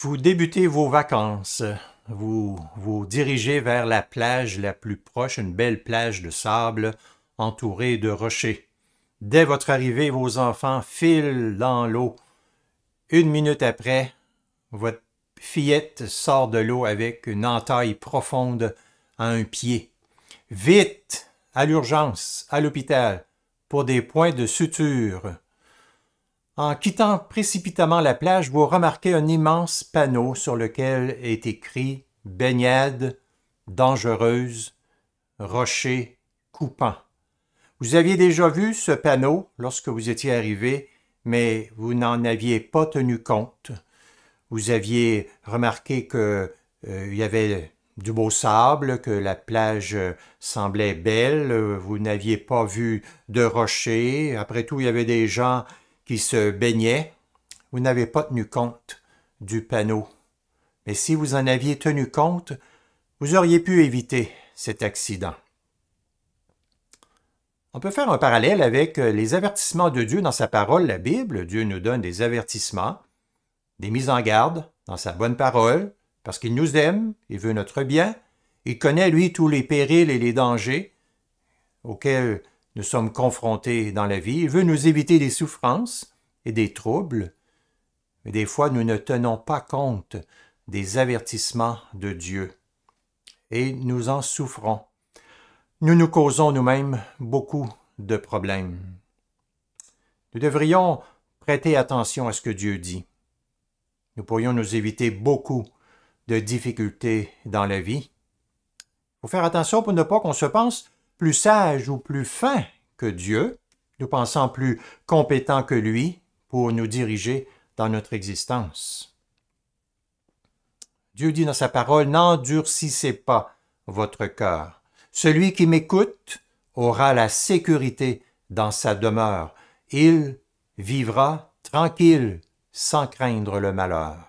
Vous débutez vos vacances. Vous vous dirigez vers la plage la plus proche, une belle plage de sable entourée de rochers. Dès votre arrivée, vos enfants filent dans l'eau. Une minute après, votre fillette sort de l'eau avec une entaille profonde à un pied. Vite, à l'urgence, à l'hôpital, pour des points de suture. En quittant précipitamment la plage, vous remarquez un immense panneau sur lequel est écrit Baignade dangereuse, rocher coupant. Vous aviez déjà vu ce panneau lorsque vous étiez arrivé, mais vous n'en aviez pas tenu compte. Vous aviez remarqué qu'il euh, y avait du beau sable, que la plage semblait belle, vous n'aviez pas vu de rochers, après tout il y avait des gens qui se baignait. vous n'avez pas tenu compte du panneau. Mais si vous en aviez tenu compte, vous auriez pu éviter cet accident. On peut faire un parallèle avec euh, les avertissements de Dieu dans sa parole, la Bible. Dieu nous donne des avertissements, des mises en garde dans sa bonne parole, parce qu'il nous aime, il veut notre bien, il connaît, lui, tous les périls et les dangers auxquels nous sommes confrontés dans la vie. Il veut nous éviter des souffrances et des troubles. Mais des fois, nous ne tenons pas compte des avertissements de Dieu et nous en souffrons. Nous nous causons nous-mêmes beaucoup de problèmes. Nous devrions prêter attention à ce que Dieu dit. Nous pourrions nous éviter beaucoup de difficultés dans la vie. Il faut faire attention pour ne pas qu'on se pense plus sage ou plus fin que Dieu, nous pensons plus compétent que lui pour nous diriger dans notre existence. Dieu dit dans sa parole, N'endurcissez pas votre cœur. Celui qui m'écoute aura la sécurité dans sa demeure. Il vivra tranquille sans craindre le malheur.